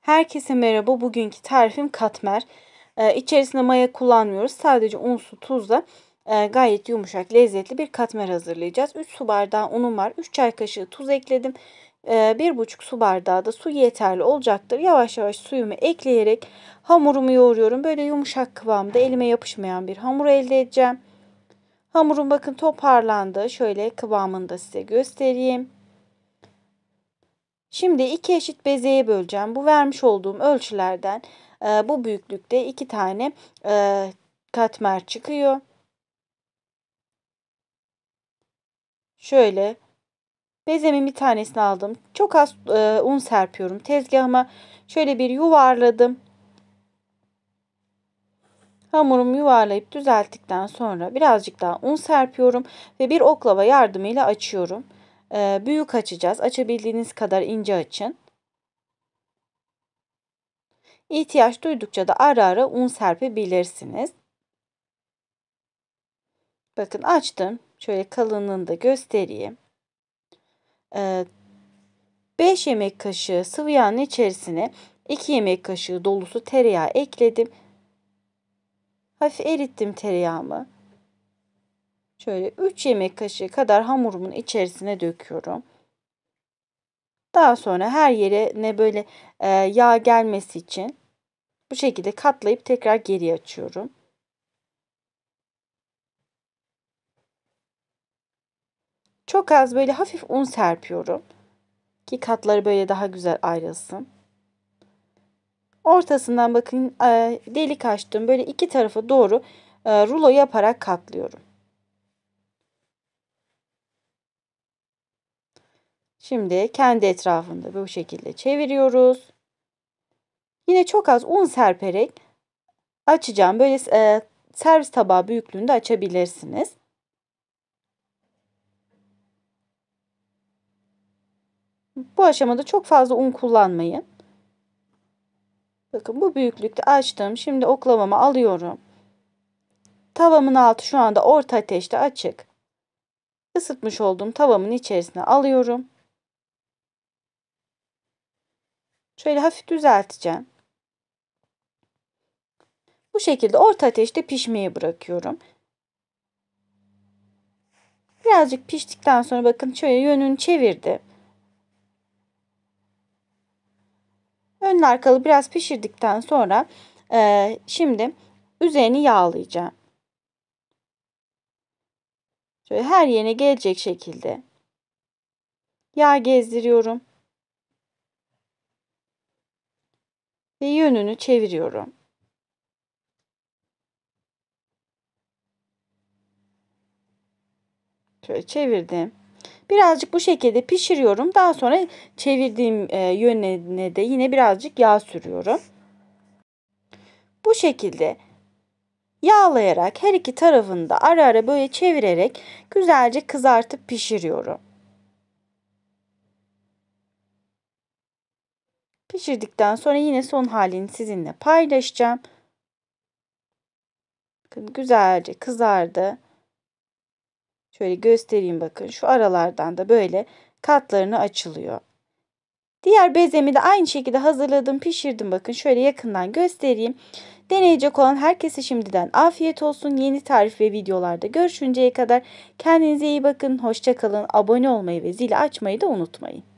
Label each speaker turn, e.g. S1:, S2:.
S1: Herkese merhaba. Bugünkü tarifim katmer. Ee, içerisinde maya kullanmıyoruz. Sadece un, su, tuzla e, gayet yumuşak, lezzetli bir katmer hazırlayacağız. 3 su bardağı unum var. 3 çay kaşığı tuz ekledim. Ee, 1,5 su bardağı da su yeterli olacaktır. Yavaş yavaş suyumu ekleyerek hamurumu yoğuruyorum. Böyle yumuşak kıvamda elime yapışmayan bir hamur elde edeceğim. Hamurum bakın toparlandı. Şöyle kıvamını da size göstereyim. Şimdi iki eşit bezeye böleceğim. Bu vermiş olduğum ölçülerden e, bu büyüklükte iki tane e, katmer çıkıyor. Şöyle bezemin bir tanesini aldım. Çok az e, un serpiyorum tezgahıma. Şöyle bir yuvarladım. Hamurumu yuvarlayıp düzelttikten sonra birazcık daha un serpiyorum ve bir oklava yardımıyla açıyorum. Ee, büyük açacağız. Açabildiğiniz kadar ince açın. İhtiyaç duydukça da ara ara un serpebilirsiniz. Bakın açtım. Şöyle kalınlığını da göstereyim. 5 ee, yemek kaşığı sıvı yağın içerisine 2 yemek kaşığı dolusu tereyağı ekledim. Hafif erittim tereyağımı şöyle 3 yemek kaşığı kadar hamurumun içerisine döküyorum. Daha sonra her yere ne böyle e, yağ gelmesi için bu şekilde katlayıp tekrar geri açıyorum. Çok az böyle hafif un serpiyorum. Ki katları böyle daha güzel ayrılsın. Ortasından bakın e, delik açtım. Böyle iki tarafa doğru e, rulo yaparak katlıyorum. Şimdi kendi etrafında bu şekilde çeviriyoruz. Yine çok az un serperek açacağım. Böyle e, servis tabağı büyüklüğünde açabilirsiniz. Bu aşamada çok fazla un kullanmayın. Bakın bu büyüklükte açtım. Şimdi oklavamı alıyorum. Tavamın altı şu anda orta ateşte açık. Isıtmış olduğum tavamın içerisine alıyorum. Şöyle hafif düzelteceğim. Bu şekilde orta ateşte pişmeye bırakıyorum. Birazcık piştikten sonra bakın şöyle yönünü çevirdi. Önlü arkalı biraz pişirdikten sonra e, şimdi üzerini yağlayacağım. Şöyle her yerine gelecek şekilde yağ gezdiriyorum. ve yönünü çeviriyorum. Şöyle çevirdim. Birazcık bu şekilde pişiriyorum. Daha sonra çevirdiğim e, yönüne de yine birazcık yağ sürüyorum. Bu şekilde yağlayarak her iki tarafını da ara ara böyle çevirerek güzelce kızartıp pişiriyorum. Pişirdikten sonra yine son halini sizinle paylaşacağım. Bakın güzelce kızardı. Şöyle göstereyim bakın. Şu aralardan da böyle katlarını açılıyor. Diğer bezemi de aynı şekilde hazırladım, pişirdim. Bakın şöyle yakından göstereyim. Deneyecek olan herkese şimdiden afiyet olsun. Yeni tarif ve videolarda görüşünceye kadar kendinize iyi bakın. Hoşçakalın. Abone olmayı ve zili açmayı da unutmayın.